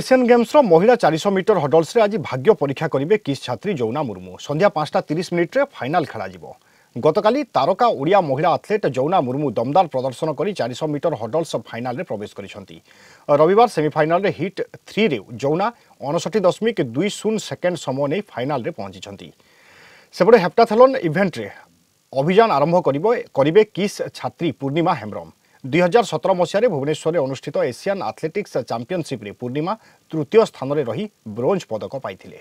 Asian গেমসর মহিলা চারিশ মিটর হডলসে আজ ভাগ্য পরীক্ষা করবে কিস ছাত্রী যৌনা মুর্মু সন্ধ্যা পাঁচটা তিরিশ মিনিট্রে ফাইনাল খেলাযিব গতকালি তারকা ওড়িয়া মহিলা আথলেট যৌনা মুর্মু দমদার প্রদর্শন করে চারিশ মিটর হডলস ফাইনালে প্রবেশ করেছেন রবিবার সেমিফাইনাল হিট থ্রিরে যৌনা অনষঠি দশমিক দুই শূন্য সেকেন্ড সময় নিয়ে ফাইনালে পৌঁছিছেন সেপটে হেপ্টাথলন ইভেন্টরে অভিযান আরম্ভ করবে কিস ছাত্রী পূর্ণিমা হেমব্রম ଦୁଇହଜାର ସତର ମସିହାରେ ଭୁବନେଶ୍ୱରରେ ଅନୁଷ୍ଠିତ ଏସିଆନ୍ ଆଥଲେଟିକ୍ସ ଚାମ୍ପିଅନସିପ୍ରେ ପୂର୍ଣ୍ଣିମା ତୃତୀୟ ସ୍ଥାନରେ ରହି ବ୍ରୋଞ୍ଜ ପଦକ ପାଇଥିଲେ